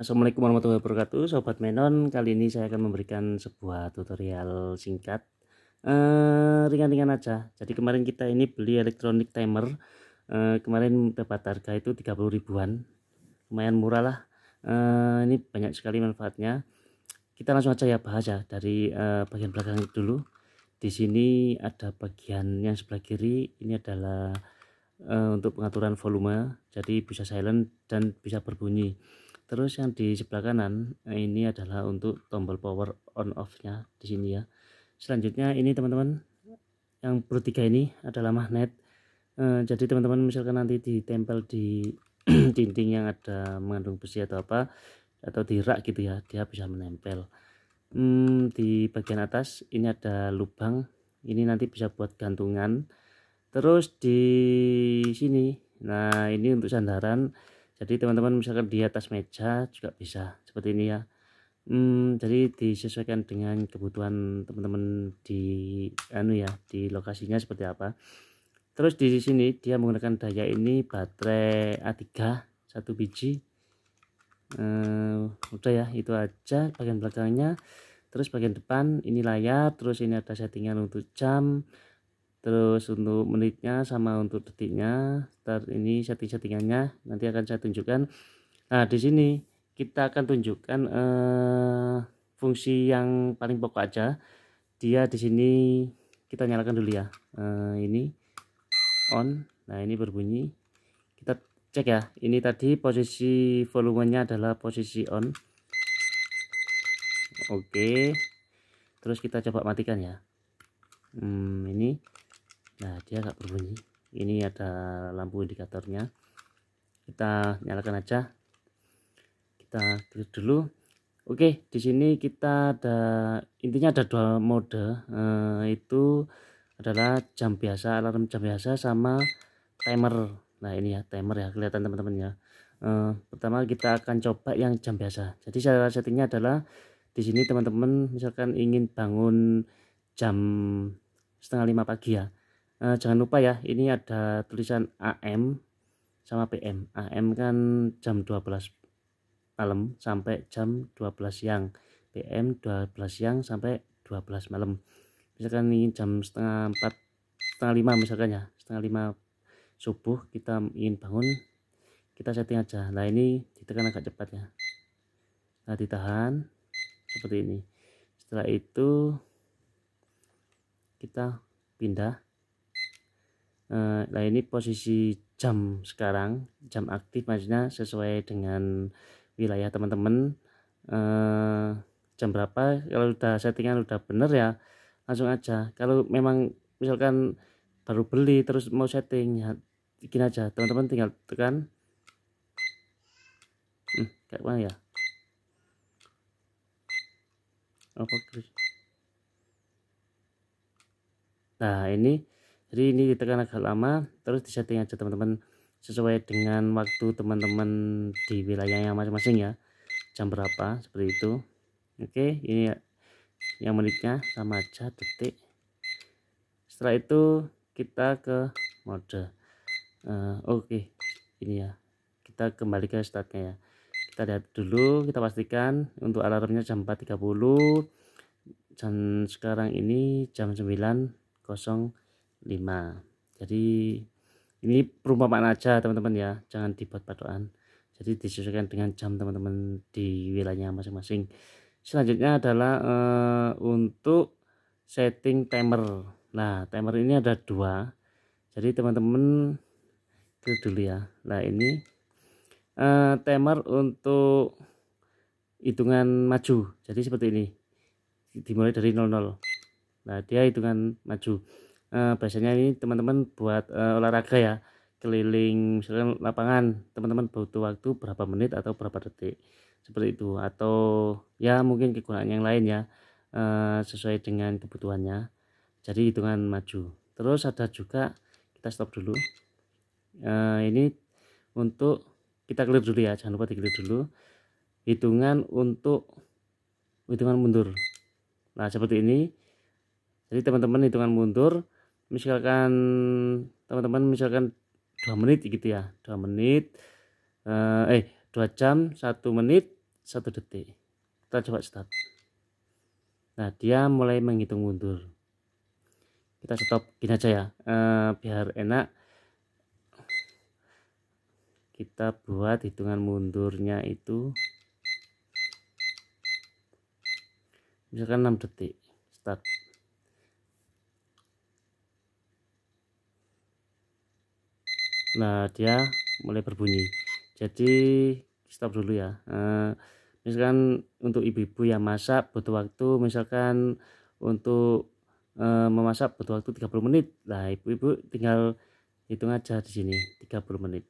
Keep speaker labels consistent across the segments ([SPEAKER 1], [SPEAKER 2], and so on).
[SPEAKER 1] Assalamualaikum warahmatullahi wabarakatuh Sobat Menon Kali ini saya akan memberikan sebuah tutorial singkat eh, Ringan-ringan uh, aja Jadi kemarin kita ini beli elektronik timer uh, Kemarin dapat harga itu 30 ribuan Lumayan murah lah uh, Ini banyak sekali manfaatnya Kita langsung aja ya bahas ya Dari bagian belakang dulu Di sini ada bagian yang sebelah kiri Ini adalah untuk pengaturan volume Jadi bisa silent dan bisa berbunyi terus yang di sebelah kanan eh, ini adalah untuk tombol power on off nya di sini ya selanjutnya ini teman-teman yang Pro 3 ini adalah magnet eh, jadi teman-teman misalkan nanti ditempel di dinding yang ada mengandung besi atau apa atau di rak gitu ya dia bisa menempel hmm, di bagian atas ini ada lubang ini nanti bisa buat gantungan terus di sini nah ini untuk sandaran jadi teman-teman misalkan di atas meja juga bisa seperti ini ya hmm, jadi disesuaikan dengan kebutuhan teman-teman di anu ya di lokasinya seperti apa terus di sini dia menggunakan daya ini baterai A3 satu biji hmm, udah ya itu aja bagian belakangnya terus bagian depan ini layar terus ini ada settingan untuk jam terus untuk menitnya sama untuk detiknya start ini setting-settingannya nanti akan saya tunjukkan nah di sini kita akan tunjukkan eh, fungsi yang paling pokok aja dia di sini kita nyalakan dulu ya eh, ini on nah ini berbunyi kita cek ya ini tadi posisi volumenya adalah posisi on oke terus kita coba matikan ya hmm, ini nah dia nggak berbunyi ini ada lampu indikatornya kita nyalakan aja kita klik dulu Oke di sini kita ada intinya ada dua mode e, itu adalah jam biasa alarm jam biasa sama timer nah ini ya timer ya kelihatan teman-teman ya e, pertama kita akan coba yang jam biasa jadi cara settingnya adalah di sini teman-teman misalkan ingin bangun jam setengah lima pagi ya Nah, jangan lupa ya ini ada tulisan AM sama PM AM kan jam 12 malam sampai jam 12 siang PM 12 siang sampai 12 malam misalkan ini jam setengah 4 setengah 5 misalkan ya setengah 5 subuh kita ingin bangun kita setting aja nah ini ditekan agak cepat ya nah ditahan seperti ini setelah itu kita pindah nah ini posisi jam sekarang jam aktif maksudnya sesuai dengan wilayah teman-teman eh, jam berapa kalau sudah settingan sudah benar ya langsung aja kalau memang misalkan baru beli terus mau setting ya bikin aja teman-teman tinggal tekan hmm, kayak mana ya apa nah ini jadi ini ditekan agak lama terus disetting aja teman-teman sesuai dengan waktu teman-teman di wilayah yang masing-masing ya jam berapa seperti itu oke ini ya, yang menitnya sama aja detik setelah itu kita ke mode uh, oke ini ya kita kembali ke startnya ya kita lihat dulu kita pastikan untuk alarmnya jam 4.30 dan sekarang ini jam 9.00 5 jadi ini perumpamaan aja teman-teman ya jangan dibuat patokan jadi disesuaikan dengan jam teman-teman di wilayahnya masing-masing selanjutnya adalah e, untuk setting timer nah timer ini ada dua jadi teman-teman itu dulu ya nah ini e, timer untuk hitungan maju jadi seperti ini dimulai dari 00 nah dia hitungan maju uh, biasanya ini teman-teman buat uh, olahraga ya keliling misalnya lapangan teman-teman butuh waktu berapa menit atau berapa detik seperti itu atau ya mungkin kegunaan yang lain ya uh, sesuai dengan kebutuhannya jadi hitungan maju terus ada juga kita stop dulu uh, ini untuk kita clear dulu ya jangan lupa di clear dulu hitungan untuk hitungan mundur nah seperti ini jadi teman-teman hitungan mundur misalkan teman-teman misalkan dua menit gitu ya dua menit eh, eh dua jam satu menit satu detik kita coba start nah dia mulai menghitung mundur kita stop gini aja ya eh, biar enak kita buat hitungan mundurnya itu misalkan 6 detik start nah dia mulai berbunyi jadi stop dulu ya eh, misalkan untuk ibu-ibu yang masak butuh waktu misalkan untuk eh, memasak butuh waktu 30 menit nah ibu-ibu tinggal hitung aja di sini 30 menit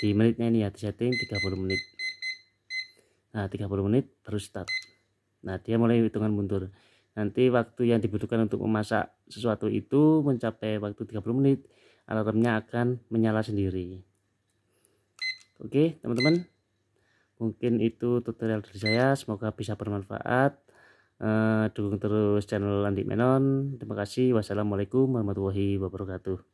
[SPEAKER 1] di menitnya ini ya di setting 30 menit nah 30 menit baru start nah dia mulai hitungan mundur nanti waktu yang dibutuhkan untuk memasak sesuatu itu mencapai waktu 30 menit alarmnya akan menyala sendiri oke teman-teman mungkin itu tutorial dari saya semoga bisa bermanfaat uh, dukung terus channel Andi Menon terima kasih wassalamualaikum warahmatullahi wabarakatuh